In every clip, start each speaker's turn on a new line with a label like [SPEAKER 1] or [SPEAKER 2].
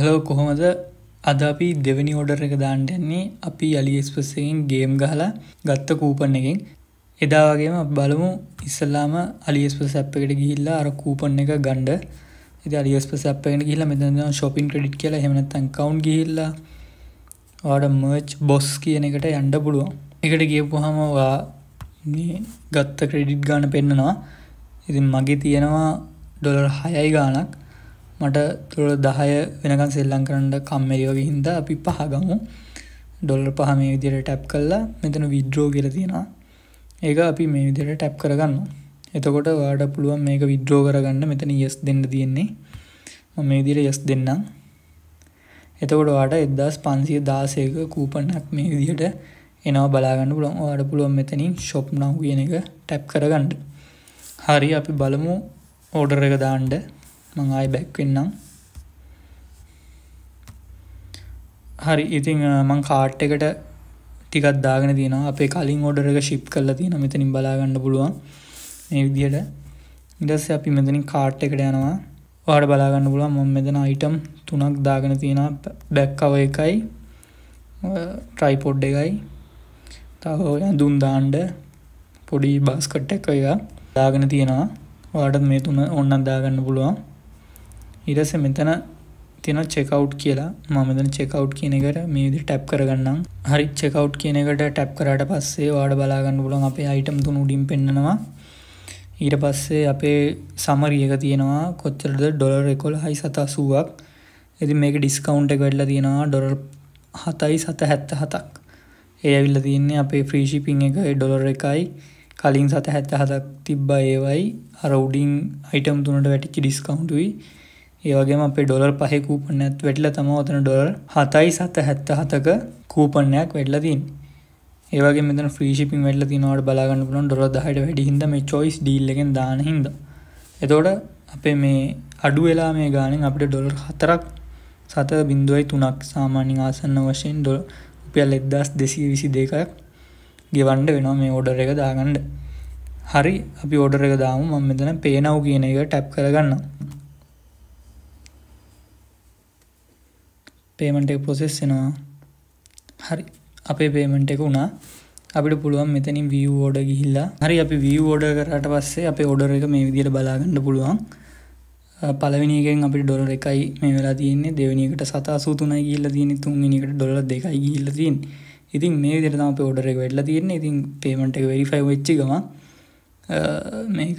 [SPEAKER 1] Hello කොහොමද අද අපි දෙවැනි ඕඩර් එක දාන්ටයන්නේ අපි අලි එස්පසයෙන් ගේම් ගහලා ගත්ත කූපන් එකෙන් එදාවගේම බලමු ඉස්සල්ලාම අලිස්ප සැප්පකට ගිහිල්ලා අර කූපන් එක ගණ්ඩ ඉති අලිස්ප සැප්පෙන ගිල්ල මෙතන ශොපින් ක්‍රඩිට් කියලා හෙමනත්තන් කවුන්් ගිහිල්ලා වාඩ මර්ච් බොස් කියන එකට යන්ඩ පුළුවන් එකට ගියපුහම වා ගත්ත ක්‍රෙඩිට් ගාන පෙන්න්නනවා ඉතින් මගේ තියෙනවා ඩොලර් හයයි ගානක් මට තුළ දහය වෙනකන් සෙල්ලං කරන්නට කම්මැරියෝගේ හින්ද අපි පහගමු ඩොල්ල පහම විදියට ටැප් කල්ලා මෙතන විද්‍රෝ කියල තියෙනවා ඒක අපි මේ විදියට ටැප් කරගන්න එතකොට වාඩ පුළුවන් මේක විද්‍රෝ කරගන්න මෙතන යස් දෙන්න තියෙන්නේ මේ දිර යස් දෙන්නම් එතකොට වාට එදදාස් පන්සිය දාසයක කූපනක් මේ විදිහට එනවා බලාගන්න පුළන් වාඩ පුළුවන් මෙතනින් ශොප් නව කියන එක ටැප් කරගන්න හරි අපි බලමු ඕඩර එක දාන්ඩ මං ආයි බැක්වෙන්නම් හරි ඉතිං මං කාට් එකට ටිකත් දාගෙන තියෙන අපේ කලින් ෝඩර එක ශිප් කල්ල තියෙන මෙතනින් බලාගන්න පුළුවන් මේ විදියට ඉඩස්ස අපි මෙතනින් කාට් එකට යනවා වාට බලාගන්න පුළුවන් මොම මෙතන අයිටම් තුනක් දාගෙන තියෙන බැක්කව එකයි ට්‍රයිපොඩ් එකයි තව දුන් දාන්ඩ පොඩි බස්කට්ටක් එක දාගෙන තියෙනවා වාටත් මේ තුන ඔන්නත් දාගන්න පුළුවන් ඉරස මෙතන තියෙන චෙකව් කියලා මමදන චෙකව් කියන එකට මේදි ටැප් කරගන්නම් හරි චෙකව් කියන එකට ටැප් කරට පස්සේ වාඩ බලාගන්න පුලන් අපේ අයිටම් තුන උඩින් පෙන්නවා ඊට පස්සේ අපේ සමරියක තියෙනවා කොච්චරද ඩොලර් එකොල් හයි සතසුවක් ඇති මේක ඩිස්කවුන්් එක වෙඩලා තියෙනවා ඩොරර් හතයි සත හැත්ත හතක් ඒ ඇවිල්ල තියන්නේ අපේ ෆ්‍රීෂිපිං එක ඩොලර් එකයි කලින් සත හැත්ත හතක් තිබ්බා ඒවයි අර උඩින් අයිටම් තුනට වැටිච්චි ඩිස්කවුන්ටුයි ඒවගේ අපේ ඩොලර් පහෙ කූපනයක් වෙටල තම ඔතන ඩොර් හතයි සත හැත්ත හතක කූපනයක් වෙඩලදීන් ඒවගේ මෙත ්‍රීෂිපි වෙල තිනවට බලාගන්න පුලන් ොර දහට වැඩිහිද මේ චොයිස් ඩීල්ලගෙන් දාන හිද. එතෝට අපේ මේ අඩු වෙලා මේ ගානෙන් අපට ඩොලර් හතරක් සත බින්දුවයි තුනක් සාමාන්‍යින් ආසන්න වශයෙන් ඩොල් උපියල් එද්දස් දෙසී විසි දෙකක් ගෙවන්ඩ වෙනවා මේ ඕඩර් එක දාගණ්ඩ හරි අපි ඕඩර එක දාම මම මෙතන පේනව් කියන එක ටැප් කරගන්න පේමට එක පොසෙස් එෙනවා හරි අපේ පේමට එක වුණා අපිට පුළුවන් මෙතනින් විය ෝඩ ගිහිල්ලා හරි අපි විය ෝඩ කරට පස්සේ අප ඔඩර එක මේ විදියට බලාගන්න පුළුවන් පලවිනිගෙන් අපි ඩොල එකයි මේ වෙලා තියන්නේ දෙවනිකට සතාසූ තුනයි කියල්ල තියෙන තුන්ගනිකට ඩොල දෙකයි කියල්ල තින් ඉතින් මේ විදිරතම අප ඔඩර එක වෙල්ලා තියෙන්නේ ඉතින් පේමට එක වෙරිෆයි වෙච්චි ගම මේක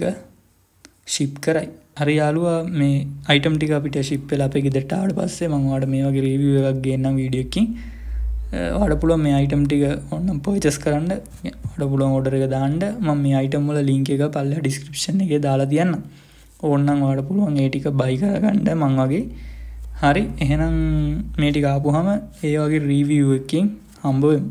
[SPEAKER 1] ශිප් කරයි හරි යාලුවා මේ අයිටම් ටික අපිට ශිප් වෙලා අපේ ගෙදට ආට පස්සේ මංවාට මේ වගේ රීවිය එකක් ගන්නම් වීඩියකින් වඩ පුළුව මේ අයිටම් ටික ඔන්න පොයිචස් කරන්න වඩ පුළුවන් ඕඩර එක දාන්නට මම මේ අයිටම්මල ලිංක එක පල්ල ඩිස්ක්‍රපෂන් එක දාලා තියන්න ඕන්නම් වාඩ පුළුවන් ඒටික බයි කරගන්නඩ මං වගේ හරි එහෙනම් මේටිකාපුහම ඒ වගේ රීවියකින් හම්බුවම්